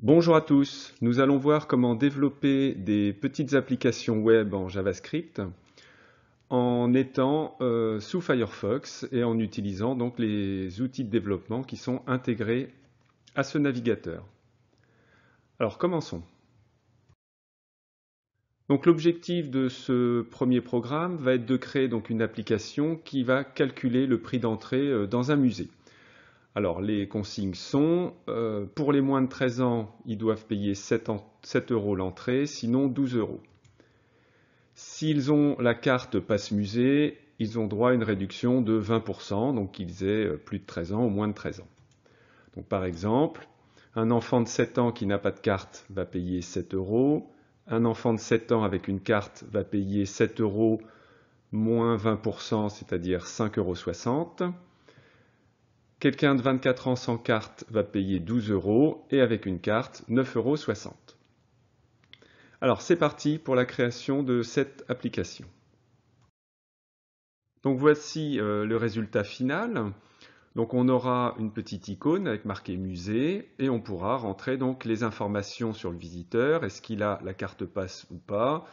Bonjour à tous, nous allons voir comment développer des petites applications web en JavaScript en étant euh, sous Firefox et en utilisant donc les outils de développement qui sont intégrés à ce navigateur. Alors commençons. Donc l'objectif de ce premier programme va être de créer donc une application qui va calculer le prix d'entrée euh, dans un musée. Alors, les consignes sont, euh, pour les moins de 13 ans, ils doivent payer 7, 7 euros l'entrée, sinon 12 euros. S'ils ont la carte Passe Musée, ils ont droit à une réduction de 20%, donc qu'ils aient euh, plus de 13 ans ou moins de 13 ans. Donc, par exemple, un enfant de 7 ans qui n'a pas de carte va payer 7 euros. Un enfant de 7 ans avec une carte va payer 7 euros moins 20%, c'est-à-dire 5,60 euros. Quelqu'un de 24 ans sans carte va payer 12 euros et avec une carte 9,60 euros. Alors c'est parti pour la création de cette application. Donc voici euh, le résultat final. Donc on aura une petite icône avec marqué musée et on pourra rentrer donc les informations sur le visiteur, est-ce qu'il a la carte passe ou pas.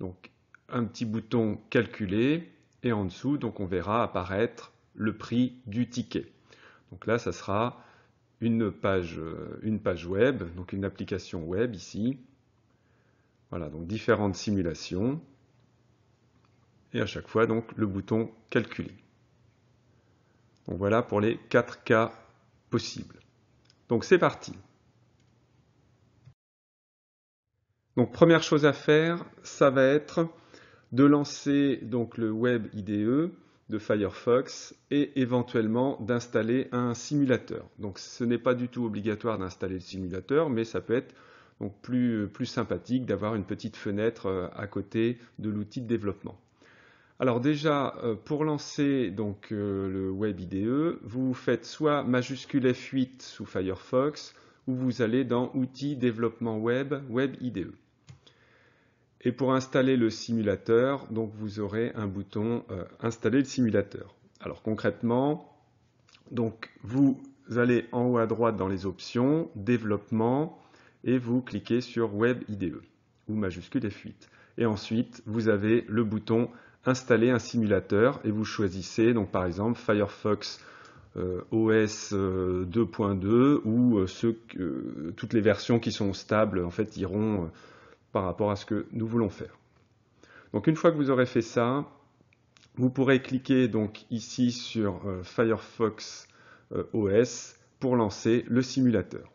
Donc un petit bouton calculer et en dessous donc on verra apparaître le prix du ticket. Donc là, ça sera euh, une page, web, donc une application web ici. Voilà, donc différentes simulations. Et à chaque fois, donc, le bouton calculer. Donc voilà pour les quatre cas possibles. Donc c'est parti. Donc première chose à faire, ça va être de lancer donc le web IDE de Firefox et éventuellement d'installer un simulateur. Donc ce n'est pas du tout obligatoire d'installer le simulateur, mais ça peut être donc plus, plus sympathique d'avoir une petite fenêtre euh, à côté de l'outil de développement. Alors déjà, euh, pour lancer donc, euh, le IDE, vous faites soit majuscule F8 sous Firefox, ou vous allez dans Outils, Développement Web, IDE. Et pour installer le simulateur, donc vous aurez un bouton euh, Installer le simulateur. Alors concrètement, vous allez en haut à droite dans les options, Développement, et vous cliquez sur Web IDE, ou majuscule F8. Et ensuite, vous avez le bouton Installer un simulateur, et vous choisissez donc par exemple Firefox euh, OS 2.2 euh, ou toutes les versions qui sont stables en fait iront par rapport à ce que nous voulons faire. Donc une fois que vous aurez fait ça, vous pourrez cliquer donc ici sur euh, Firefox euh, OS pour lancer le simulateur.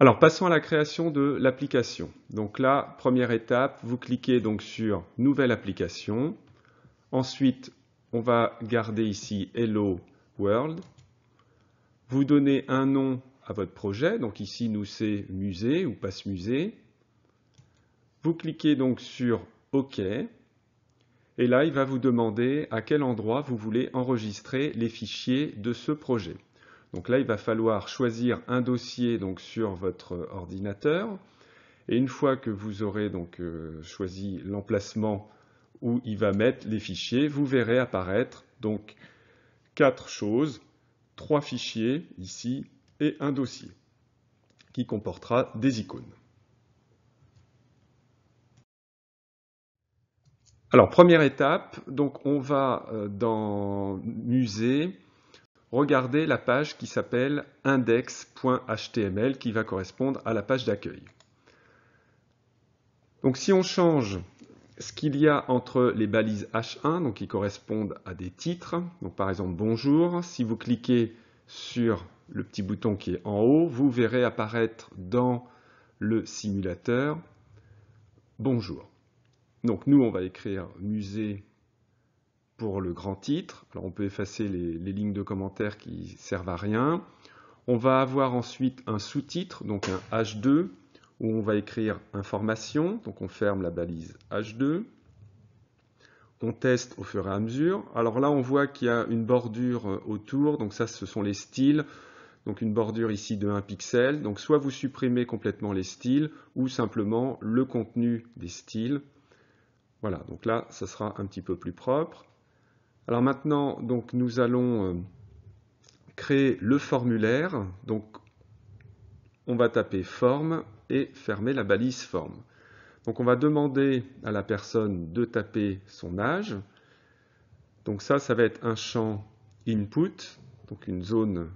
Alors passons à la création de l'application. Donc là, première étape, vous cliquez donc sur Nouvelle application. Ensuite, on va garder ici Hello World. Vous donnez un nom votre projet. Donc ici, nous, c'est musée ou passe musée. Vous cliquez donc sur OK. Et là, il va vous demander à quel endroit vous voulez enregistrer les fichiers de ce projet. Donc là, il va falloir choisir un dossier donc, sur votre ordinateur. Et une fois que vous aurez donc, euh, choisi l'emplacement où il va mettre les fichiers, vous verrez apparaître donc quatre choses, trois fichiers ici et un dossier qui comportera des icônes. Alors, première étape, donc on va euh, dans Musée, regarder la page qui s'appelle index.html qui va correspondre à la page d'accueil. Donc si on change ce qu'il y a entre les balises H1, qui correspondent à des titres, donc par exemple bonjour, si vous cliquez sur le petit bouton qui est en haut, vous verrez apparaître dans le simulateur Bonjour. Donc nous, on va écrire musée pour le grand titre. Alors on peut effacer les, lignes de commentaires qui servent à rien. On va avoir ensuite un sous-titre, donc un H2, où on va écrire information, donc on ferme la balise H2. On teste au fur et à mesure. Alors là, on voit qu'il y a une bordure euh, autour, donc ça, ce sont les styles donc une bordure ici de 1 pixel. Donc soit vous supprimez complètement les styles ou simplement le contenu des styles. Voilà, donc là, ça sera un petit peu plus propre. Alors maintenant, donc, nous allons euh, créer le formulaire. Donc on va taper forme et fermer la balise forme. Donc on va demander à la personne de taper son âge. Donc ça, ça va être un champ input, donc une zone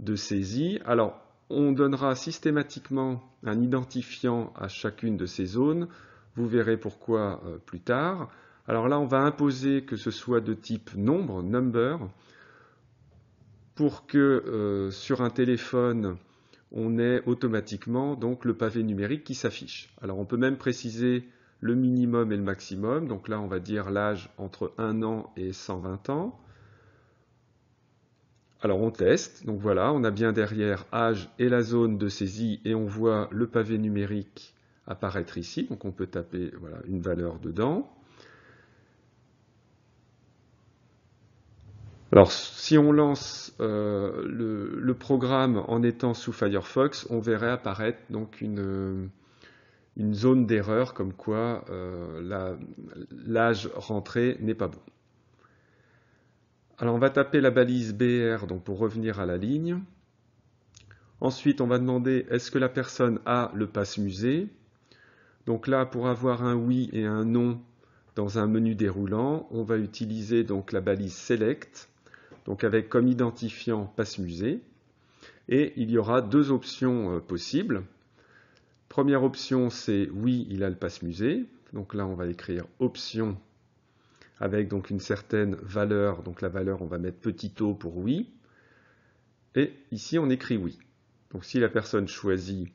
de saisie. Alors, on donnera systématiquement un identifiant à chacune de ces zones. Vous verrez pourquoi euh, plus tard. Alors là, on va imposer que ce soit de type nombre, number, pour que euh, sur un téléphone, on ait automatiquement donc le pavé numérique qui s'affiche. Alors on peut même préciser le minimum et le maximum. Donc là, on va dire l'âge entre 1 an et 120 ans. Alors on teste, donc voilà, on a bien derrière âge et la zone de saisie et on voit le pavé numérique apparaître ici, donc on peut taper voilà, une valeur dedans. Alors si on lance euh, le, programme en étant sous Firefox, on verrait apparaître donc une, une zone d'erreur comme quoi euh, l'âge rentré n'est pas bon. Alors on va taper la balise BR donc pour revenir à la ligne. Ensuite, on va demander est-ce que la personne a le passe musée. Donc là, pour avoir un oui et un non dans un menu déroulant, on va utiliser donc la balise Select, donc avec comme identifiant passe musée. Et il y aura deux options euh, possibles. Première option, c'est oui, il a le passe musée. Donc là, on va écrire option avec donc une certaine valeur. Donc la valeur, on va mettre petit o pour oui. Et ici, on écrit oui. Donc si la personne choisit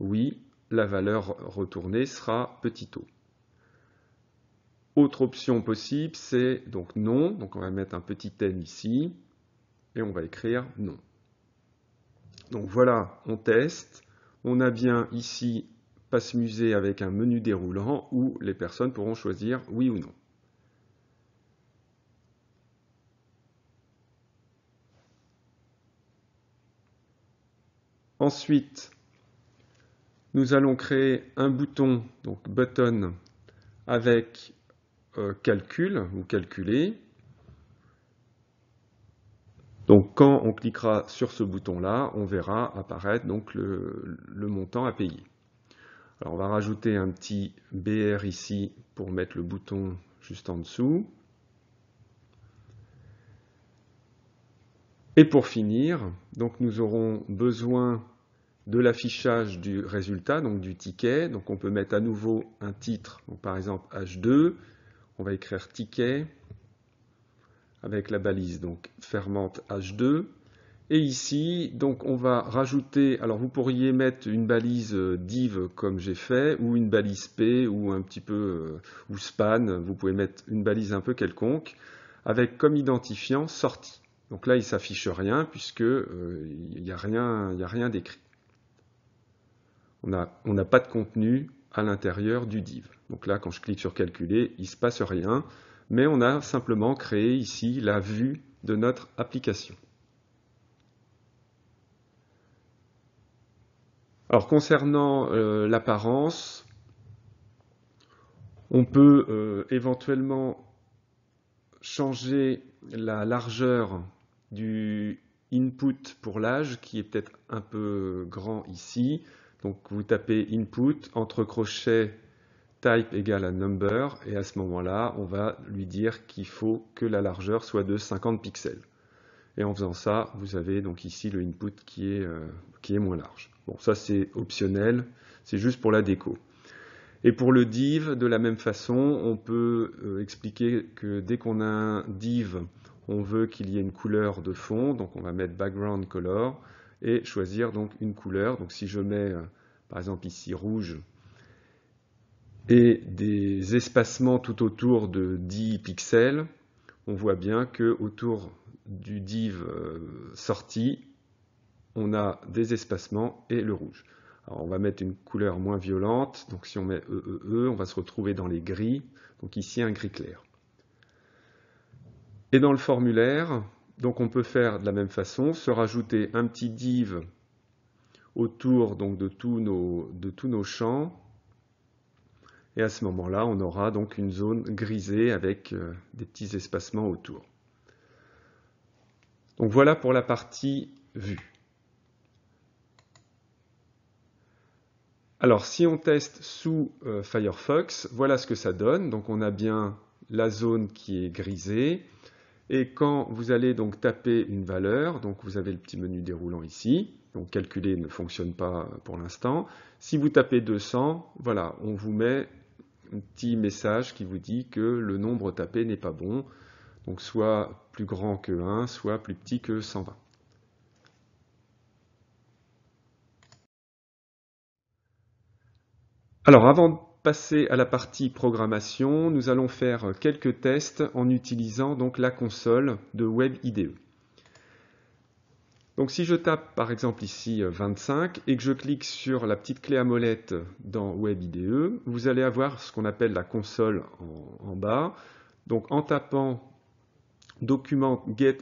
oui, la valeur retournée sera petit o. Autre option possible, c'est donc non. Donc on va mettre un petit n ici et on va écrire non. Donc voilà, on teste. On a bien ici passe musée avec un menu déroulant où les personnes pourront choisir oui ou non. Ensuite, nous allons créer un bouton, donc button, avec euh, calcul ou calculer. Donc quand on cliquera sur ce bouton-là, on verra apparaître donc le, montant à payer. Alors on va rajouter un petit BR ici pour mettre le bouton juste en dessous. Et pour finir, donc nous aurons besoin de l'affichage du résultat, donc du ticket. Donc on peut mettre à nouveau un titre, par exemple H2. On va écrire ticket avec la balise donc fermente H2. Et ici, donc on va rajouter, alors vous pourriez mettre une balise euh, div comme j'ai fait, ou une balise P, ou un petit peu, euh, ou span, vous pouvez mettre une balise un peu quelconque, avec comme identifiant sortie. Donc là, il ne s'affiche rien puisque euh, il n'y a, rien, d'écrit. On n'a pas de contenu à l'intérieur du div. Donc là, quand je clique sur calculer, il ne se passe rien, mais on a simplement créé ici la vue de notre application. Alors concernant euh, l'apparence, on peut euh, éventuellement changer la largeur du input pour l'âge qui est peut-être un peu grand ici. Donc vous tapez input entre crochets type égale à number et à ce moment-là, on va lui dire qu'il faut que la largeur soit de 50 pixels. Et en faisant ça, vous avez donc ici le input qui est, euh, qui est moins large. Bon, ça c'est optionnel, c'est juste pour la déco. Et pour le div, de la même façon, on peut euh, expliquer que dès qu'on a un div on veut qu'il y ait une couleur de fond, donc on va mettre background color et choisir donc une couleur. Donc si je mets euh, par exemple ici rouge et des espacements tout autour de 10 pixels, on voit bien que autour du div euh, sorti, on a des espacements et le rouge. Alors on va mettre une couleur moins violente, donc si on met EEE, e, e, on va se retrouver dans les gris, donc ici un gris clair. Et dans le formulaire, donc on peut faire de la même façon, se rajouter un petit div autour de tous nos, de tous nos champs. Et à ce moment-là, on aura donc une zone grisée avec euh, des petits espacements autour. Donc voilà pour la partie vue. Alors si on teste sous euh, Firefox, voilà ce que ça donne. Donc on a bien la zone qui est grisée, et quand vous allez donc taper une valeur, donc vous avez le petit menu déroulant ici, donc calculer ne fonctionne pas pour l'instant. Si vous tapez 200, voilà, on vous met un petit message qui vous dit que le nombre tapé n'est pas bon, donc soit plus grand que 1, soit plus petit que 120. Alors avant passer à la partie programmation, nous allons faire quelques tests en utilisant donc la console de WebIDE. Donc si je tape par exemple ici 25 euh, et que je clique sur la petite clé à molette dans WebIDE, vous allez avoir ce qu'on appelle la console en, bas. Donc en tapant document get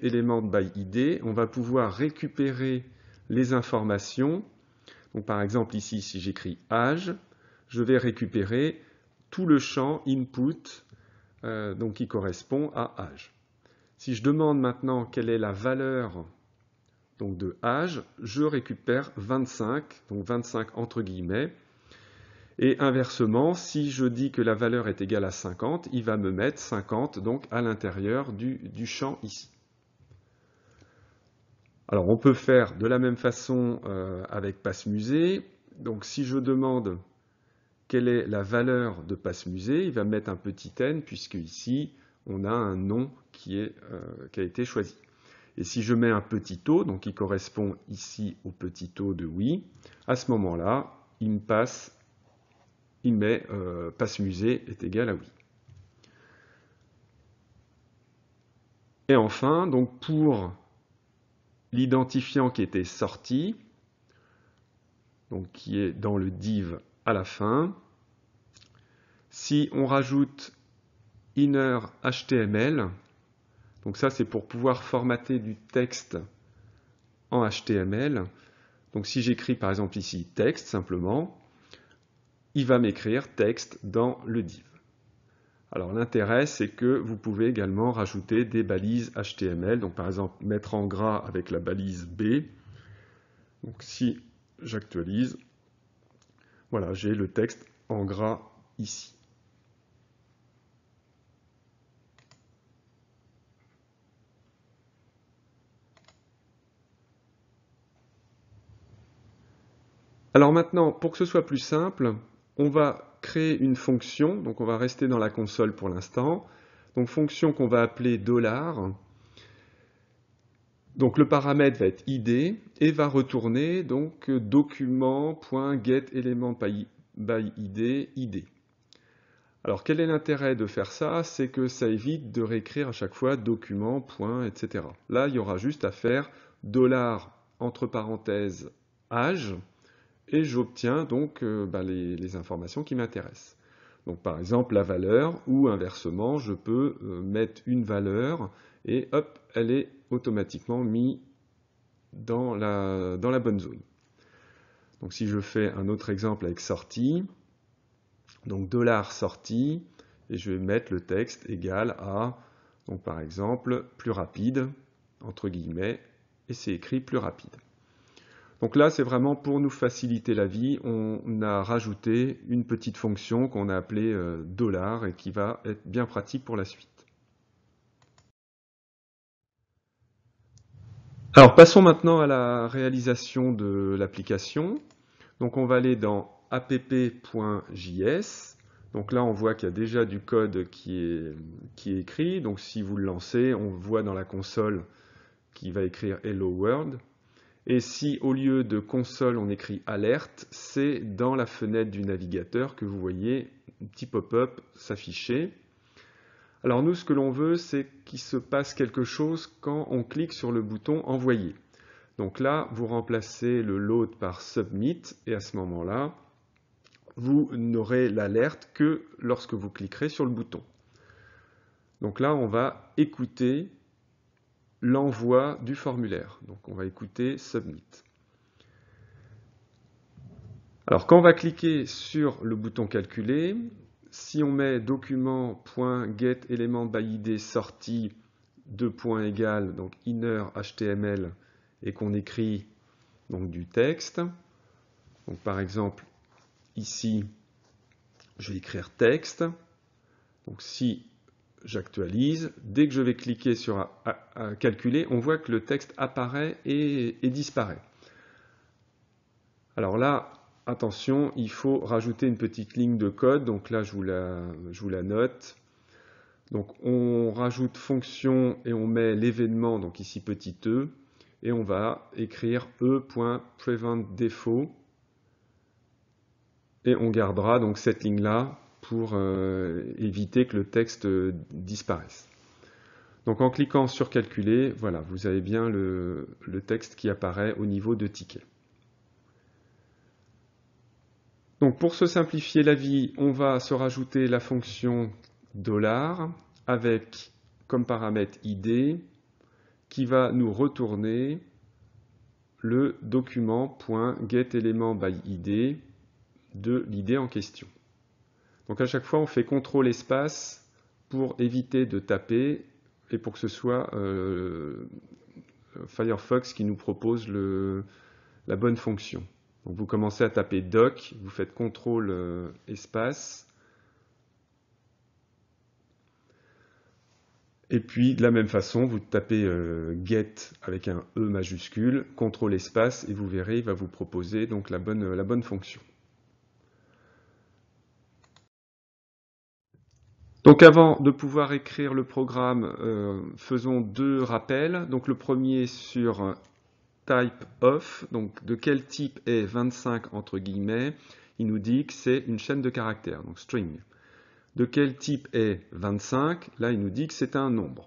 on va pouvoir récupérer les informations. Donc par exemple ici, si j'écris âge, je vais récupérer tout le champ input euh, donc qui correspond à âge. Si je demande maintenant quelle est la valeur donc de âge, je récupère 25, donc 25 entre guillemets. Et inversement, si je dis que la valeur est égale à 50, il va me mettre 50 donc à l'intérieur du, champ ici. Alors on peut faire de la même façon euh, avec Passe Musée. Donc si je demande quelle est la valeur de passe-musée, il va mettre un petit n, puisque ici, on a un nom euh, qui, a été choisi. Et si je mets un petit o, donc qui correspond ici au petit o de oui, à ce moment-là, il me passe, il met euh, passe-musée est égal à oui. Et enfin, donc pour l'identifiant qui était sorti, donc qui est dans le div à la fin. Si on rajoute inner HTML, donc ça c'est pour pouvoir formater du texte en HTML. Donc si j'écris par exemple ici texte simplement, il va m'écrire texte dans le div. Alors l'intérêt c'est que vous pouvez également rajouter des balises HTML, donc par exemple mettre en gras avec la balise B. Donc si j'actualise, voilà, j'ai le texte en gras ici. Alors maintenant, pour que ce soit plus simple, on va créer une fonction, donc on va rester dans la console pour l'instant, donc fonction qu'on va appeler dollar, donc le paramètre va être id et va retourner donc document.getElementById, id Alors quel est l'intérêt de faire ça C'est que ça évite de réécrire à chaque fois document, etc. Là, il y aura juste à faire dollar entre parenthèses âge et j'obtiens donc euh, ben, les, informations qui m'intéressent. Donc par exemple la valeur ou inversement, je peux euh, mettre une valeur et hop, elle est automatiquement mise dans la, bonne zone. Donc si je fais un autre exemple avec sortie, donc dollar sortie, et je vais mettre le texte égal à, donc par exemple, plus rapide, entre guillemets, et c'est écrit plus rapide. Donc là, c'est vraiment pour nous faciliter la vie, on a rajouté une petite fonction qu'on a appelée euh, dollar et qui va être bien pratique pour la suite. Alors passons maintenant à la réalisation de l'application. Donc on va aller dans app.js. Donc là on voit qu'il y a déjà du code qui est, écrit. Donc si vous le lancez, on voit dans la console qui va écrire Hello World. Et si au lieu de console on écrit alerte, c'est dans la fenêtre du navigateur que vous voyez un petit pop-up s'afficher. Alors nous, ce que l'on veut, c'est qu'il se passe quelque chose quand on clique sur le bouton Envoyer. Donc là, vous remplacez le load par submit et à ce moment-là, vous n'aurez l'alerte que lorsque vous cliquerez sur le bouton. Donc là, on va écouter l'envoi du formulaire. Donc on va écouter submit. Alors quand on va cliquer sur le bouton calculer, si on met document.get élément sortie deux points égal donc inner HTML, et qu'on écrit donc du texte, donc par exemple ici, je vais écrire texte. Donc si j'actualise, dès que je vais cliquer sur calculer, on voit que le texte apparaît et disparaît. Alors là, attention, il faut rajouter une petite ligne de code. Donc là, je vous la, je la note. Donc on rajoute fonction et on met l'événement, donc ici petit e, et on va écrire e.preventDefault. Et on gardera donc cette ligne-là pour euh, éviter que le texte euh, disparaisse. Donc en cliquant sur calculer, voilà, vous avez bien le, le texte qui apparaît au niveau de ticket. Donc pour se simplifier la vie, on va se rajouter la fonction dollar avec comme paramètre id qui va nous retourner le document.getElementById de l'idée en question. Donc à chaque fois, on fait contrôle espace pour éviter de taper et pour que ce soit euh, Firefox qui nous propose la bonne fonction vous commencez à taper doc, vous faites contrôle euh, espace. Et puis de la même façon, vous tapez euh, get avec un E majuscule, contrôle espace, et vous verrez, il va vous proposer donc la bonne, fonction. Donc avant de pouvoir écrire le programme, euh, faisons deux rappels. Donc le premier sur type of, donc de quel type est 25 entre guillemets, il nous dit que c'est une chaîne de caractères, donc string. De quel type est 25 Là, il nous dit que c'est un nombre.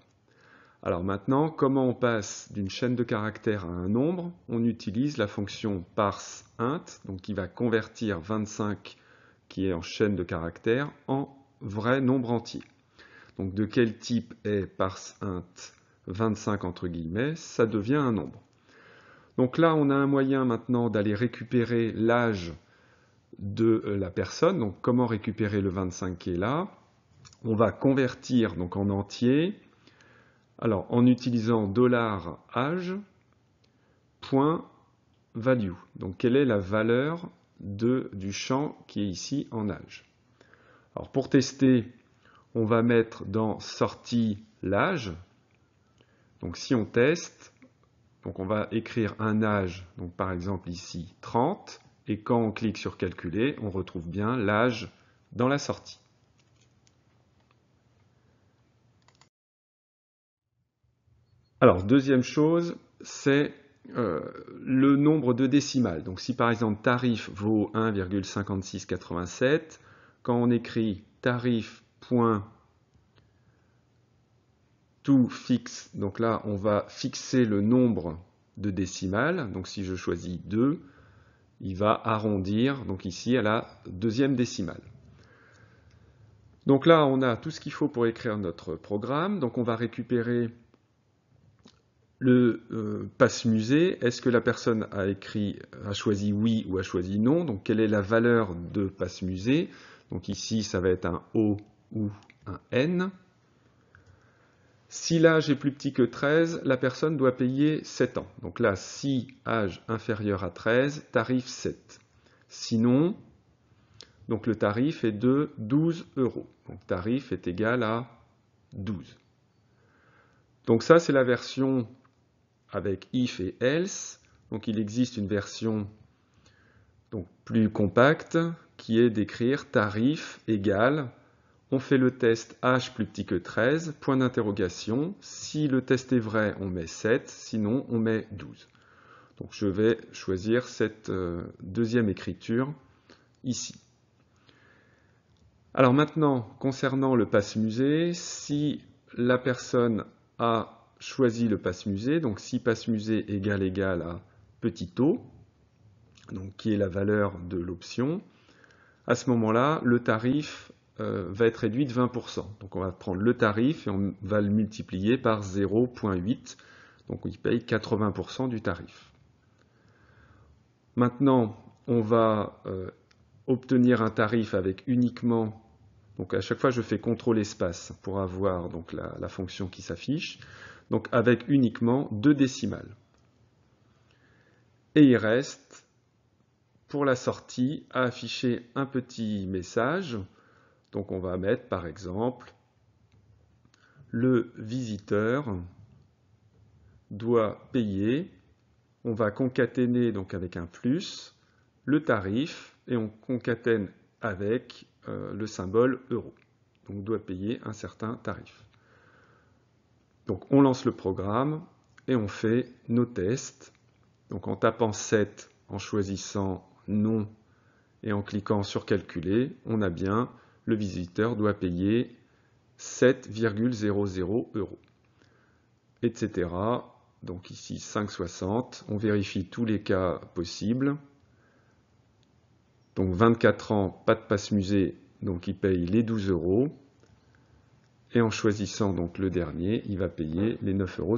Alors maintenant, comment on passe d'une chaîne de caractères à un nombre On utilise la fonction parseInt, donc qui va convertir 25 qui est en chaîne de caractères en vrai nombre entier. Donc de quel type est parseInt 25 entre guillemets, ça devient un nombre. Donc là, on a un moyen maintenant d'aller récupérer l'âge de euh, la personne. Donc comment récupérer le 25 qui est là On va convertir donc en entier. Alors en utilisant dollar Donc quelle est la valeur de, du champ qui est ici en âge Alors pour tester, on va mettre dans sortie l'âge. Donc si on teste, donc on va écrire un âge, donc par exemple ici 30, et quand on clique sur calculer, on retrouve bien l'âge dans la sortie. Alors deuxième chose, c'est euh, le nombre de décimales. Donc si par exemple tarif vaut 1,5687, quand on écrit tarif tout fixe. Donc là, on va fixer le nombre de décimales. Donc si je choisis 2, il va arrondir, donc ici, à la deuxième décimale. Donc là, on a tout ce qu'il faut pour écrire notre programme. Donc on va récupérer le euh, passe-musée. Est-ce que la personne a écrit, a choisi oui ou a choisi non Donc quelle est la valeur de passe-musée Donc ici, ça va être un O ou un N. Si l'âge est plus petit que 13, la personne doit payer 7 ans. Donc là, si âge inférieur à 13, tarif 7. Sinon, donc le tarif est de 12 euros. Donc tarif est égal à 12. Donc ça, c'est la version avec if et else. Donc il existe une version plus compacte qui est d'écrire tarif égal on fait le test h plus petit que 13, point d'interrogation. Si le test est vrai, on met 7, sinon on met 12. Donc je vais choisir cette euh, deuxième écriture ici. Alors maintenant, concernant le passe-musée, si la personne a choisi le passe-musée, donc si passe-musée égale égal à petit o, donc qui est la valeur de l'option, à ce moment-là, le tarif euh, va être réduit de 20%. Donc on va prendre le tarif et on va le multiplier par 0,8. Donc il paye 80% du tarif. Maintenant, on va euh, obtenir un tarif avec uniquement, donc à chaque fois je fais contrôle espace pour avoir donc la, la fonction qui s'affiche, donc avec uniquement deux décimales. Et il reste, pour la sortie, à afficher un petit message donc on va mettre par exemple le visiteur doit payer, on va concaténer donc avec un plus, le tarif et on concatène avec euh, le symbole euro. Donc doit payer un certain tarif. Donc on lance le programme et on fait nos tests. Donc en tapant 7, en choisissant non et en cliquant sur calculer, on a bien le visiteur doit payer 7,00 euros, etc. Donc ici 5,60. On vérifie tous les cas possibles. Donc 24 ans, pas de passe musée, donc il paye les 12 euros. Et en choisissant donc le dernier, il va payer les 9,60 euros.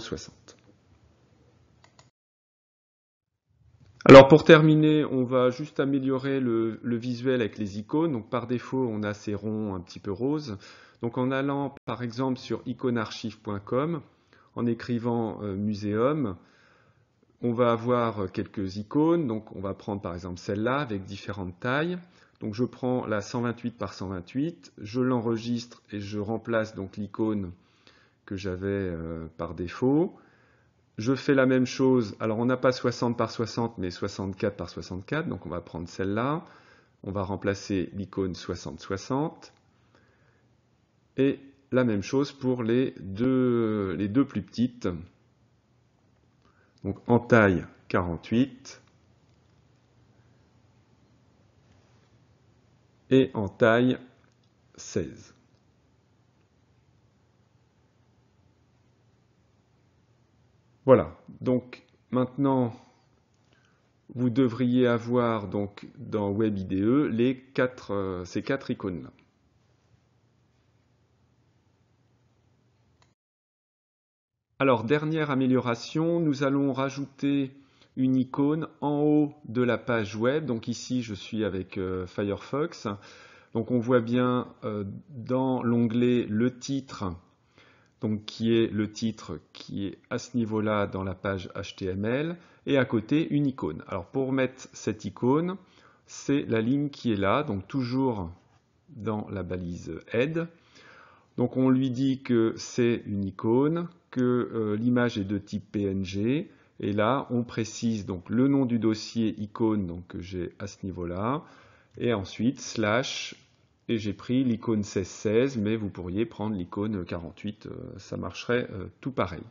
Alors pour terminer, on va juste améliorer le, visuel avec les icônes. Donc par défaut, on a ces ronds un petit peu roses. Donc en allant par exemple sur iconarchive.com, en écrivant euh, muséum, on va avoir quelques icônes. Donc on va prendre par exemple celle-là avec différentes tailles. Donc je prends la 128 par 128, je l'enregistre et je remplace donc l'icône que j'avais euh, par défaut. Je fais la même chose. Alors, on n'a pas 60 par 60, mais 64 par 64. Donc, on va prendre celle-là. On va remplacer l'icône 60-60. Et la même chose pour les deux, les deux plus petites. Donc, en taille 48. Et en taille 16. Voilà, donc maintenant, vous devriez avoir donc dans WebIDE les euh, ces quatre icônes-là. Alors, dernière amélioration, nous allons rajouter une icône en haut de la page web. Donc ici, je suis avec euh, Firefox. Donc on voit bien euh, dans l'onglet « Le titre » donc qui est le titre qui est à ce niveau-là dans la page HTML, et à côté une icône. Alors pour mettre cette icône, c'est la ligne qui est là, donc toujours dans la balise Head. Donc on lui dit que c'est une icône, que euh, l'image est de type PNG, et là on précise donc le nom du dossier icône que j'ai à ce niveau-là, et ensuite slash et j'ai pris l'icône 1616, mais vous pourriez prendre l'icône 48, euh, ça marcherait euh, tout pareil.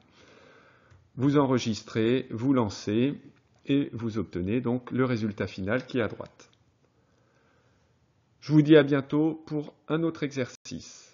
Vous enregistrez, vous lancez, et vous obtenez donc le résultat final qui est à droite. Je vous dis à bientôt pour un autre exercice.